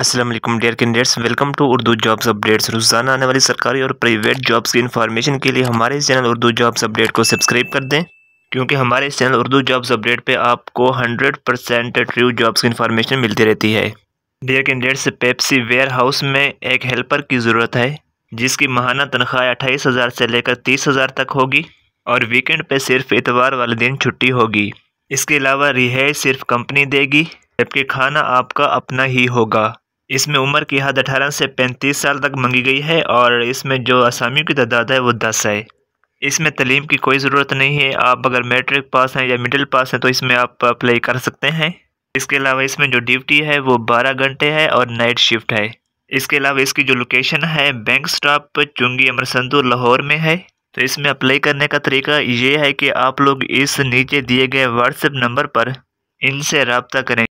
Aslam dear candidates welcome to Urdu jobs updates रोज़ाना आने वाली सरकारी और प्राइवेट जॉब्स की इन्फॉर्मेशन के लिए हमारे इस चैनल उर्दू जॉब्स अपडेट को सब्सक्राइब कर दें क्योंकि हमारे इस चैनल उर्दू जॉब्स अपडेट पे आपको 100 परसेंट ट्रू जॉब्स की इन्फॉर्मेशन मिलती रहती है dear candidates Pepsi warehouse में एक हेल्पर की ज़रूरत है जिसकी महाना तनख्वाह अट्ठाईस हज़ार से लेकर तीस हज़ार तक होगी और वीकेंड पर सिर्फ इतवार वाले दिन छुट्टी होगी इसके अलावा रिहाइश सिर्फ कंपनी देगी जबकि खाना आपका अपना ही होगा इसमें उम्र की हद अठारह से पैंतीस साल तक मंगी गई है और इसमें जो असामियों की तादाद है वो दस है इसमें तलीम की कोई ज़रूरत नहीं है आप अगर मेट्रिक पास हैं या मिडिल पास हैं तो इसमें आप अप्लाई कर सकते हैं इसके अलावा इसमें जो ड्यूटी है वो बारह घंटे है और नाइट शिफ्ट है इसके अलावा इसकी जो लोकेशन है बैंक स्टॉप चुंगी अमरसंधु लाहौर में है तो इसमें अप्लाई करने का तरीका ये है कि आप लोग इस नीचे दिए गए व्हाट्सएप नंबर पर इनसे रबता करें